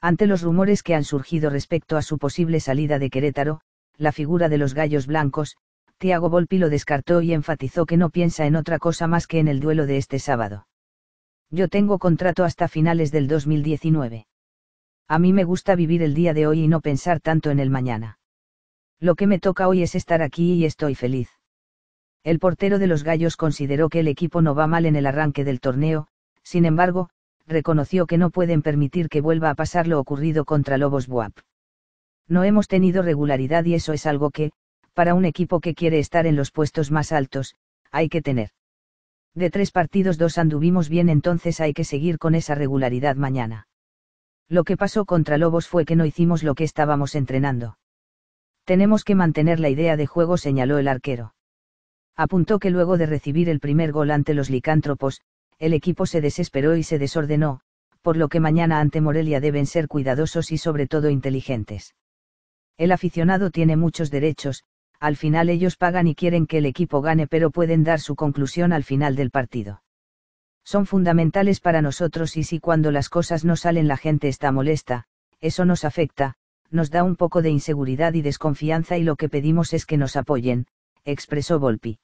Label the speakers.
Speaker 1: Ante los rumores que han surgido respecto a su posible salida de Querétaro, la figura de los gallos blancos, Tiago Volpi lo descartó y enfatizó que no piensa en otra cosa más que en el duelo de este sábado. Yo tengo contrato hasta finales del 2019. A mí me gusta vivir el día de hoy y no pensar tanto en el mañana. Lo que me toca hoy es estar aquí y estoy feliz. El portero de los Gallos consideró que el equipo no va mal en el arranque del torneo, sin embargo, reconoció que no pueden permitir que vuelva a pasar lo ocurrido contra Lobos Buap. No hemos tenido regularidad y eso es algo que, para un equipo que quiere estar en los puestos más altos, hay que tener. De tres partidos dos anduvimos bien entonces hay que seguir con esa regularidad mañana. Lo que pasó contra Lobos fue que no hicimos lo que estábamos entrenando. Tenemos que mantener la idea de juego señaló el arquero. Apuntó que luego de recibir el primer gol ante los licántropos, el equipo se desesperó y se desordenó, por lo que mañana ante Morelia deben ser cuidadosos y sobre todo inteligentes. El aficionado tiene muchos derechos, al final ellos pagan y quieren que el equipo gane pero pueden dar su conclusión al final del partido. Son fundamentales para nosotros y si cuando las cosas no salen la gente está molesta, eso nos afecta, nos da un poco de inseguridad y desconfianza y lo que pedimos es que nos apoyen, expresó Volpi.